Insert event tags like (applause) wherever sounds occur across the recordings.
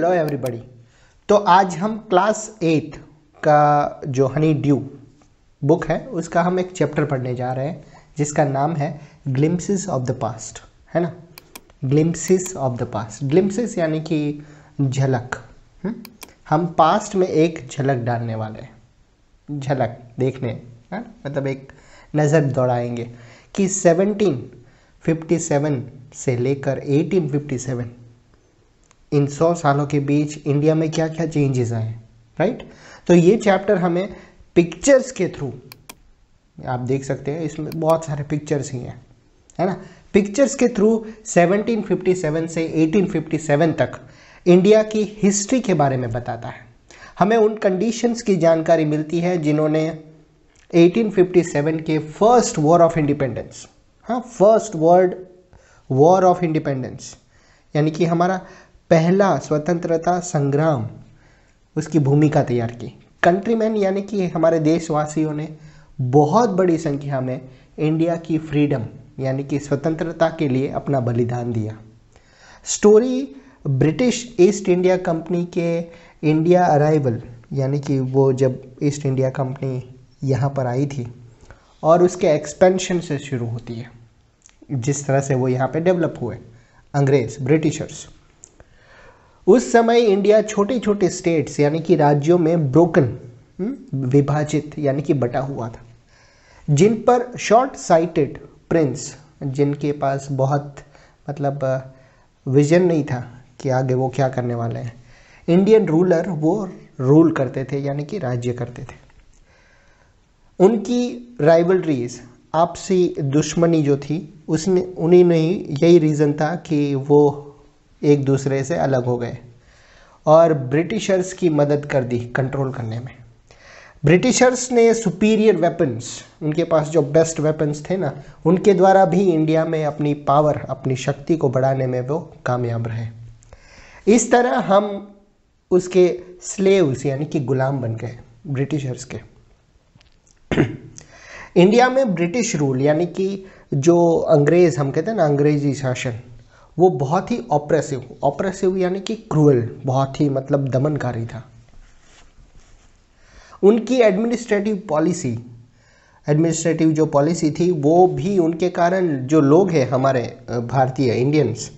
Hello everybody तो आज हम क्लास एट का जो हनी ड्यू बुक है उसका हम एक चैप्टर पढ़ने जा रहे हैं जिसका नाम है ग्लिम्सिस ऑफ द पास्ट है ना glimpses of the past glimpses यानी कि झलक हम्म? हम पास्ट में एक झलक डालने वाले हैं झलक देखने है मतलब एक नज़र दौड़ाएंगे कि 1757 से लेकर 1857 इन सौ सालों के बीच इंडिया में क्या क्या चेंजेस आए राइट तो ये चैप्टर हमें पिक्चर्स के थ्रू आप देख सकते हैं इसमें बहुत सारे पिक्चर्स ही हैं है ना पिक्चर्स के थ्रू 1757 से 1857 तक इंडिया की हिस्ट्री के बारे में बताता है हमें उन कंडीशंस की जानकारी मिलती है जिन्होंने 1857 के फर्स्ट वॉर ऑफ इंडिपेंडेंस हाँ first world war of independence यानी कि हमारा पहला स्वतंत्रता संग्राम उसकी भूमिका तैयार की कंट्रीमैन यानी कि हमारे देशवासियों ने बहुत बड़ी संख्या में इंडिया की फ्रीडम यानी कि स्वतंत्रता के लिए अपना बलिदान दिया story British East India Company के इंडिया अराइवल यानी कि वो जब ईस्ट इंडिया कंपनी यहाँ पर आई थी और उसके एक्सपेंशन से शुरू होती है जिस तरह से वो यहाँ पे डेवलप हुए अंग्रेज़ ब्रिटिशर्स उस समय इंडिया छोटे छोटे स्टेट्स यानी कि राज्यों में ब्रोकन हम्म, विभाजित यानी कि बटा हुआ था जिन पर शॉर्ट साइटेड प्रिंस जिनके पास बहुत मतलब विजन नहीं था कि आगे वो क्या करने वाले हैं इंडियन रूलर वो रूल करते थे यानी कि राज्य करते थे उनकी राइवलरीज आपसी दुश्मनी जो थी उसने उन्हीं नहीं यही रीज़न था कि वो एक दूसरे से अलग हो गए और ब्रिटिशर्स की मदद कर दी कंट्रोल करने में ब्रिटिशर्स ने सुपीरियर वेपन्स उनके पास जो बेस्ट वेपन्स थे ना उनके द्वारा भी इंडिया में अपनी पावर अपनी शक्ति को बढ़ाने में वो कामयाब रहे इस तरह हम उसके स्लेव्स यानी कि गुलाम बन गए ब्रिटिशर्स के इंडिया (clears throat) में ब्रिटिश रूल यानी कि जो अंग्रेज़ हम कहते हैं ना अंग्रेजी शासन वो बहुत ही ऑपरेसिव ऑपरेसिव यानी कि क्रूअल बहुत ही मतलब दमनकारी था उनकी एडमिनिस्ट्रेटिव पॉलिसी एडमिनिस्ट्रेटिव जो पॉलिसी थी वो भी उनके कारण जो लोग हैं हमारे भारतीय इंडियंस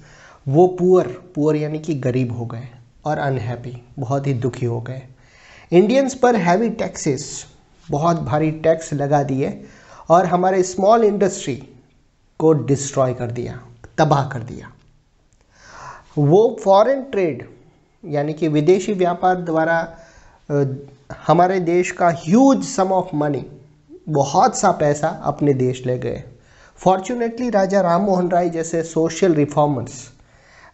वो पुअर पुअर यानी कि गरीब हो गए और अनहैप्पी बहुत ही दुखी हो गए इंडियंस पर हैवी टैक्सेस बहुत भारी टैक्स लगा दिए और हमारे स्मॉल इंडस्ट्री को डिस्ट्रॉय कर दिया तबाह कर दिया वो फॉरेन ट्रेड यानी कि विदेशी व्यापार द्वारा हमारे देश का ह्यूज सम ऑफ मनी बहुत सा पैसा अपने देश ले गए फॉर्चुनेटली राजा राम मोहन राय जैसे सोशल रिफॉर्मर्स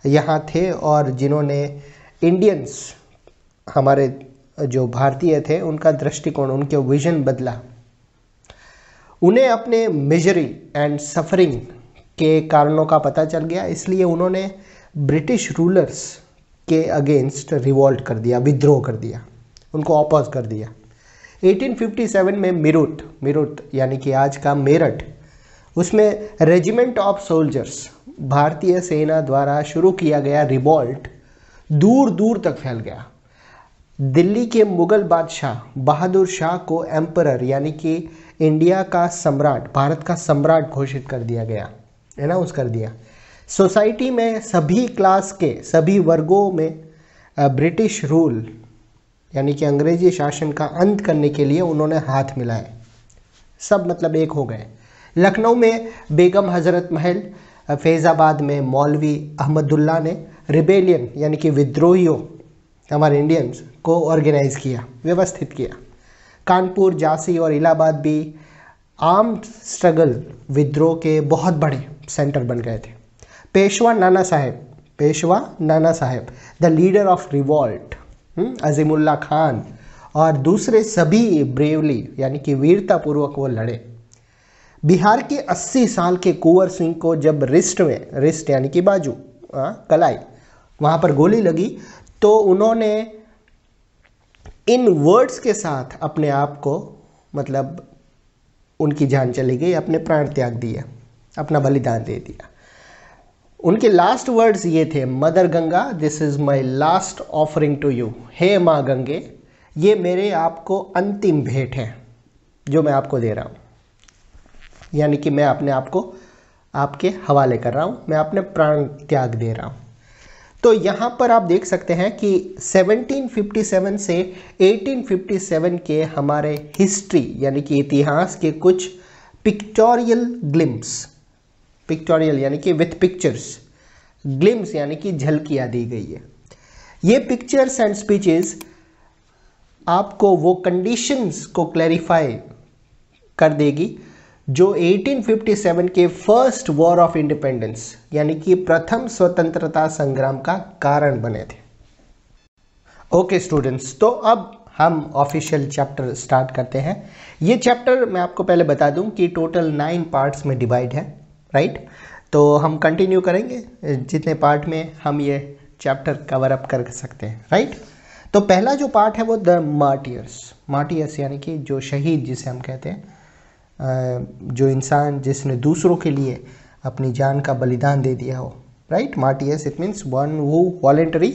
यहाँ थे और जिन्होंने इंडियंस हमारे जो भारतीय थे उनका दृष्टिकोण उनके विजन बदला उन्हें अपने मिजरी एंड सफरिंग के कारणों का पता चल गया इसलिए उन्होंने ब्रिटिश रूलर्स के अगेंस्ट रिवॉल्ट कर दिया विद्रोह कर दिया उनको अपोज कर दिया 1857 में मिरुट मिरुट यानी कि आज का मेरठ उसमें रेजिमेंट ऑफ सोल्जर्स भारतीय सेना द्वारा शुरू किया गया रिवॉल्ट दूर दूर तक फैल गया दिल्ली के मुगल बादशाह बहादुर शाह को एम्परर यानी कि इंडिया का सम्राट भारत का सम्राट घोषित कर दिया गया अनाउंस कर दिया सोसाइटी में सभी क्लास के सभी वर्गों में ब्रिटिश रूल यानी कि अंग्रेजी शासन का अंत करने के लिए उन्होंने हाथ मिलाए सब मतलब एक हो गए लखनऊ में बेगम हज़रत महल फैज़ाबाद में मौलवी अहमदुल्ला ने रिबेलियन यानी कि विद्रोहियों हमारे इंडियंस को ऑर्गेनाइज किया व्यवस्थित किया कानपुर झांसी और इलाहाबाद भी आर्म स्ट्रगल विद्रोह के बहुत बड़े सेंटर बन गए थे Peshwa Nana Saheb Peshwa Nana Saheb the leader of revolt Azimullah Khan और दूसरे सभी ब्रेवली यानी कि वीरतापूर्वक वो लड़े बिहार के 80 साल के कुंवर सिंह को जब रिस्ट में रिस्ट यानी कि बाजू आ, कलाई वहाँ पर गोली लगी तो उन्होंने इन वर्ड्स के साथ अपने आप को मतलब उनकी जान चली गई अपने प्राण त्याग दिया अपना बलिदान दे दिया उनके लास्ट वर्ड्स ये थे mother Ganga this is my last offering to you हे माँ गंगे ये मेरे आपको अंतिम भेंट है जो मैं आपको दे रहा हूँ यानी कि मैं अपने आप को आपके हवाले कर रहा हूँ मैं अपने प्राण त्याग दे रहा हूँ तो यहाँ पर आप देख सकते हैं कि 1757 से 1857 के हमारे हिस्ट्री यानी कि इतिहास के कुछ पिक्टोरियल ग्लिम्स पिक्टोरियल यानी कि विथ पिक्चर्स ग्लिम्स यानी कि झलकियाँ दी गई है ये पिक्चर्स एंड स्पीचेस आपको वो कंडीशंस को क्लैरिफाई कर देगी जो 1857 के फर्स्ट वॉर ऑफ इंडिपेंडेंस यानी कि प्रथम स्वतंत्रता संग्राम का कारण बने थे ओके okay, स्टूडेंट्स तो अब हम ऑफिशियल चैप्टर स्टार्ट करते हैं ये चैप्टर मैं आपको पहले बता दूं कि टोटल नाइन पार्ट्स में डिवाइड है राइट तो हम कंटिन्यू करेंगे जितने पार्ट में हम ये चैप्टर कवर अप कर सकते हैं राइट तो पहला जो पार्ट है वो द मार्टियर्स मार्टियर्स यानी कि जो शहीद जिसे हम कहते हैं जो इंसान जिसने दूसरों के लिए अपनी जान का बलिदान दे दिया हो right martyrs it means one वो voluntary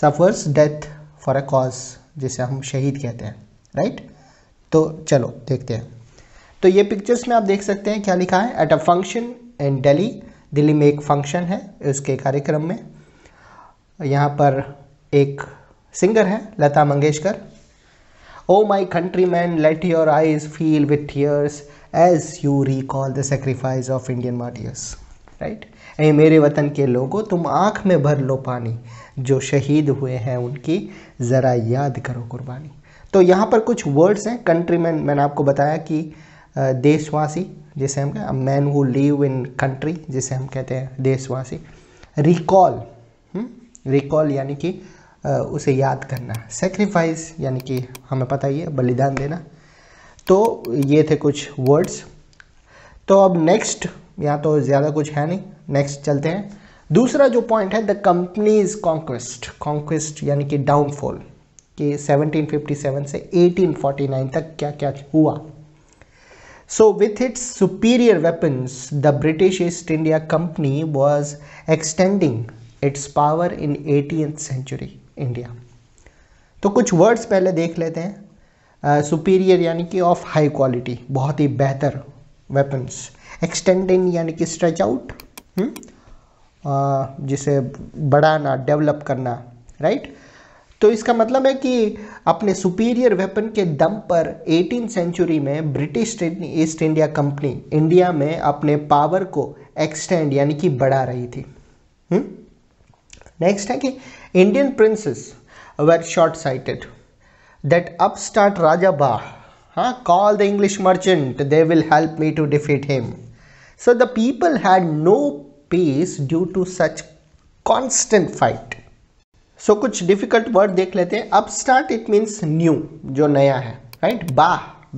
suffers death for a cause जिसे हम शहीद कहते हैं राइट तो चलो देखते हैं तो ये पिक्चर्स में आप देख सकते हैं क्या लिखा है at a function in Delhi Delhi में एक फंक्शन है उसके कार्यक्रम में यहाँ पर एक सिंगर है Lata Mangeshkar oh my countryman let your eyes fill with tears as you recall the sacrifice of Indian martyrs right ए मेरे वतन के लोगों तुम आँख में भर लो पानी जो शहीद हुए हैं उनकी ज़रा याद करो कुर्बानी तो यहाँ पर कुछ वर्ड्स हैं कंट्री मैन मैंने आपको बताया कि देशवासी जिसे हम कहें man who live in country जिसे हम कहते हैं देशवासी रिकॉल रिकॉल हम्म, यानी कि उसे याद करना सेक्रीफाइस यानी कि हमें पता ही है बलिदान देना तो ये थे कुछ वर्ड्स तो अब नेक्स्ट यहाँ तो ज़्यादा कुछ है नहीं नेक्स्ट चलते हैं दूसरा जो पॉइंट है द कंपनीज कॉन्क्वेस्ट कॉन्क्वेस्ट यानी कि डाउनफॉल कि 1757 से 1849 तक क्या क्या हुआ So with its superior weapons, the British East India Company was extending its power in 18th century India. तो कुछ words पहले देख लेते हैं सुपीरियर uh, यानी कि ऑफ हाई क्वालिटी बहुत ही बेहतर वेपन्स एक्सटेंडिंग यानी कि स्ट्रेच आउट जिसे बढ़ाना डेवलप करना राइट right? तो इसका मतलब है कि अपने सुपीरियर वेपन के दम पर 18 सेंचुरी में British East India Company India में अपने पावर को एक्सटेंड यानी कि बढ़ा रही थी नेक्स्ट हम्म? है कि Indian princes were short sighted that upstart raja बाह हाँ call the English merchant they will help me to defeat him so the people had no peace due to such constant fight so so, कुछ difficult word देख लेते हैं अब start it means new जो नया है राइट बा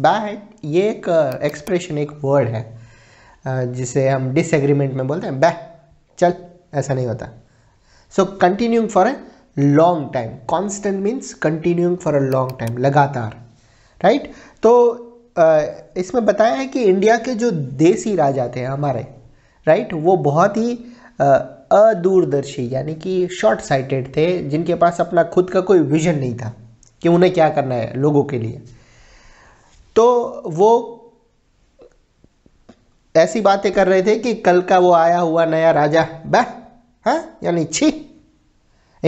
बा है ये एक एक्सप्रेशन uh, एक वर्ड है uh, जिसे हम डिसएग्रीमेंट में बोलते हैं बह चल ऐसा नहीं होता so continuing for a long time constant means continuing for a long time लगातार राइट right? तो uh, इसमें बताया है कि इंडिया के जो देसी राजा थे हमारे राइट right? वो बहुत ही uh, अदूरदर्शी यानी कि शॉर्ट साइटेड थे जिनके पास अपना खुद का कोई विजन नहीं था कि उन्हें क्या करना है लोगों के लिए तो वो ऐसी बातें कर रहे थे कि कल का वो आया हुआ नया राजा बह हाँ यानी छी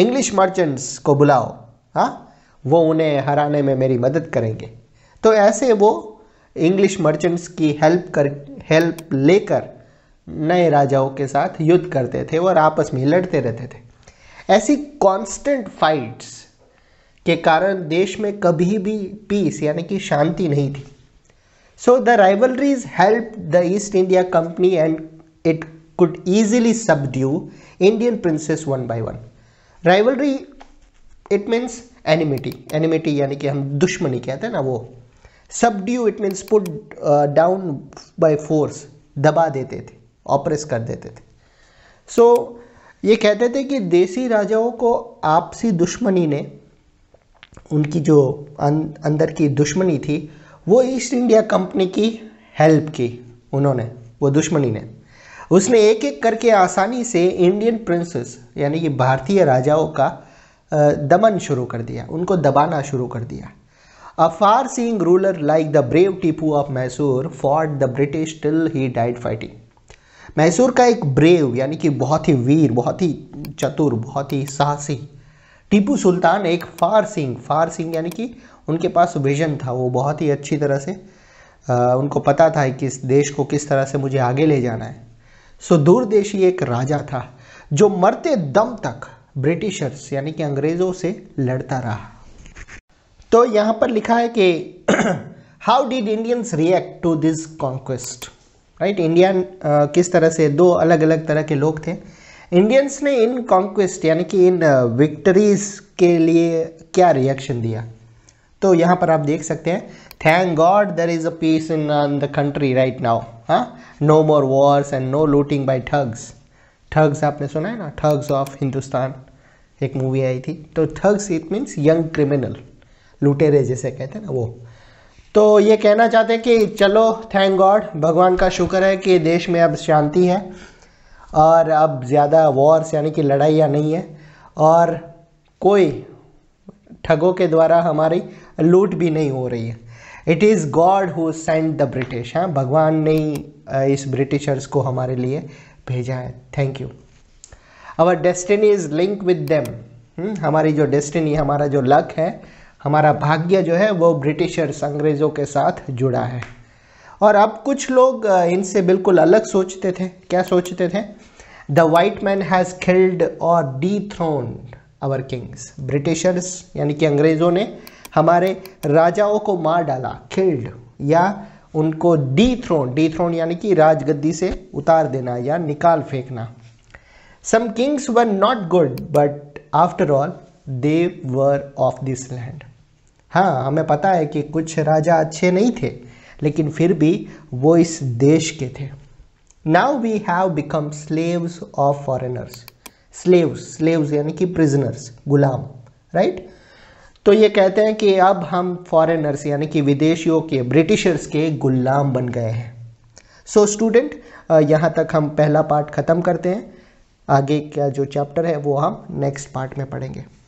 इंग्लिश मर्चेंट्स को बुलाओ हाँ वो उन्हें हराने में मेरी मदद करेंगे तो ऐसे वो इंग्लिश मर्चेंट्स की हेल्प कर हेल्प लेकर नए राजाओं के साथ युद्ध करते थे और आपस में लड़ते रहते थे ऐसी कांस्टेंट फाइट्स के कारण देश में कभी भी पीस यानी कि शांति नहीं थी so the rivalries help the East India Company and it could easily subdue Indian princes one by one rivalry it means enmity enmity यानी कि हम दुश्मनी कहते हैं ना वो subdue it means put down by force दबा देते थे ऑपरेस कर देते थे सो so, ये कहते थे कि देसी राजाओं को आपसी दुश्मनी ने उनकी जो अं, अंदर की दुश्मनी थी वो ईस्ट इंडिया कंपनी की हेल्प की उन्होंने वो दुश्मनी ने उसने एक एक करके आसानी से इंडियन प्रिंसेस यानी कि भारतीय राजाओं का दमन शुरू कर दिया उनको दबाना शुरू कर दिया a far seeing ruler like the brave Tipu of Mysore for the British till he died fighting Mysore का एक ब्रेव यानी कि बहुत ही वीर बहुत ही चतुर बहुत ही साहसी टीपू सुल्तान एक फार सिंह फार सिंह यानी कि उनके पास विजन था वो बहुत ही अच्छी तरह से आ, उनको पता था कि इस देश को किस तरह से मुझे आगे ले जाना है सो दूरदेशी एक राजा था जो मरते दम तक ब्रिटिशर्स यानी कि अंग्रेज़ों से लड़ता रहा तो यहाँ पर लिखा है कि how did Indians react to this conquest right Indian uh, किस तरह से दो अलग अलग तरह के लोग थे इंडियंस ने इन कॉन्क्वेस्ट यानी कि इन विक्टरीज uh, के लिए क्या रिएक्शन दिया तो यहाँ पर आप देख सकते हैं thank God there is a peace in the country right now हाँ no more wars and no looting by thugs thugs आपने सुना है ना ठग्स ऑफ हिंदुस्तान एक मूवी आई थी तो thugs it means young criminal लुटेरे जैसे कहते हैं ना वो तो ये कहना चाहते हैं कि चलो थैंक गॉड भगवान का शुक्र है कि देश में अब शांति है और अब ज़्यादा वॉर्स यानी कि लड़ाइयाँ नहीं है और कोई ठगों के द्वारा हमारी लूट भी नहीं हो रही है it is God who send the British हैं भगवान ने इस ब्रिटिशर्स को हमारे लिए भेजा है thank you our destiny is link with them हमारी जो डेस्टिनी हमारा जो लक है हमारा भाग्य जो है वो ब्रिटिशर्स अंग्रेज़ों के साथ जुड़ा है और अब कुछ लोग इनसे बिल्कुल अलग सोचते थे क्या सोचते थे the white man has killed और dethrone our kings Britishers यानी कि अंग्रेज़ों ने हमारे राजाओं को मार डाला किल्ड या उनको डी थ्रोन डी थ्रोन यानी कि राजगद्दी से उतार देना या निकाल फेंकना some kings were not good but after all they were of this land हाँ हमें पता है कि कुछ राजा अच्छे नहीं थे लेकिन फिर भी वो इस देश के थे now we have become slaves of foreigners slaves slaves यानी कि प्रिजनर्स गुलाम राइट तो ये कहते हैं कि अब हम फॉरेनर्स यानी कि विदेशियों के ब्रिटिशर्स के गुलाम बन गए हैं सो स्टूडेंट यहाँ तक हम पहला पार्ट ख़त्म करते हैं आगे का जो चैप्टर है वो हम नेक्स्ट पार्ट में पढ़ेंगे